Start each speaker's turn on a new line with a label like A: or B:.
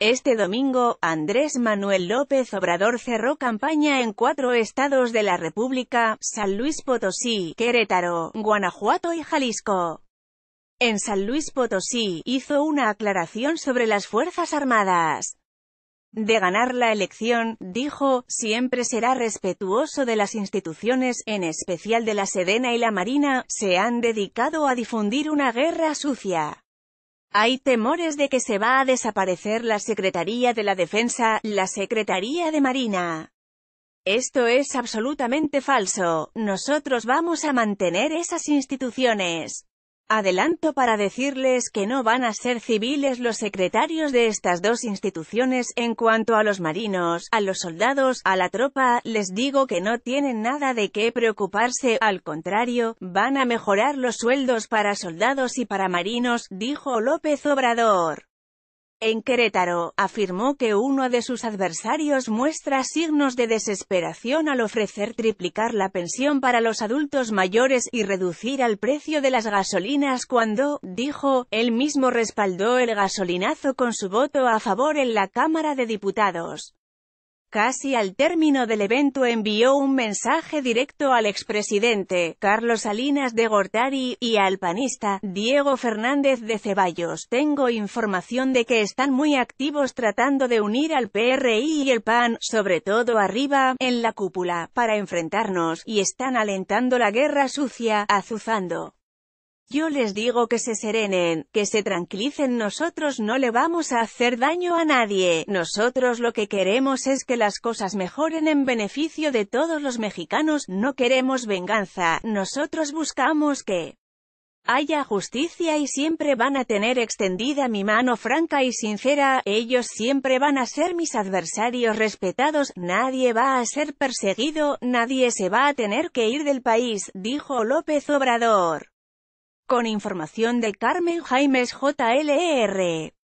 A: Este domingo, Andrés Manuel López Obrador cerró campaña en cuatro estados de la República, San Luis Potosí, Querétaro, Guanajuato y Jalisco. En San Luis Potosí, hizo una aclaración sobre las Fuerzas Armadas. De ganar la elección, dijo, siempre será respetuoso de las instituciones, en especial de la Sedena y la Marina, se han dedicado a difundir una guerra sucia. Hay temores de que se va a desaparecer la Secretaría de la Defensa, la Secretaría de Marina. Esto es absolutamente falso, nosotros vamos a mantener esas instituciones. Adelanto para decirles que no van a ser civiles los secretarios de estas dos instituciones en cuanto a los marinos, a los soldados, a la tropa, les digo que no tienen nada de qué preocuparse, al contrario, van a mejorar los sueldos para soldados y para marinos, dijo López Obrador. En Querétaro, afirmó que uno de sus adversarios muestra signos de desesperación al ofrecer triplicar la pensión para los adultos mayores y reducir al precio de las gasolinas cuando, dijo, él mismo respaldó el gasolinazo con su voto a favor en la Cámara de Diputados. Casi al término del evento envió un mensaje directo al expresidente, Carlos Salinas de Gortari, y al panista, Diego Fernández de Ceballos. Tengo información de que están muy activos tratando de unir al PRI y el PAN, sobre todo arriba, en la cúpula, para enfrentarnos, y están alentando la guerra sucia, azuzando. Yo les digo que se serenen, que se tranquilicen, nosotros no le vamos a hacer daño a nadie, nosotros lo que queremos es que las cosas mejoren en beneficio de todos los mexicanos, no queremos venganza, nosotros buscamos que haya justicia y siempre van a tener extendida mi mano franca y sincera, ellos siempre van a ser mis adversarios respetados, nadie va a ser perseguido, nadie se va a tener que ir del país, dijo López Obrador. Con información de Carmen Jaimes JLR. E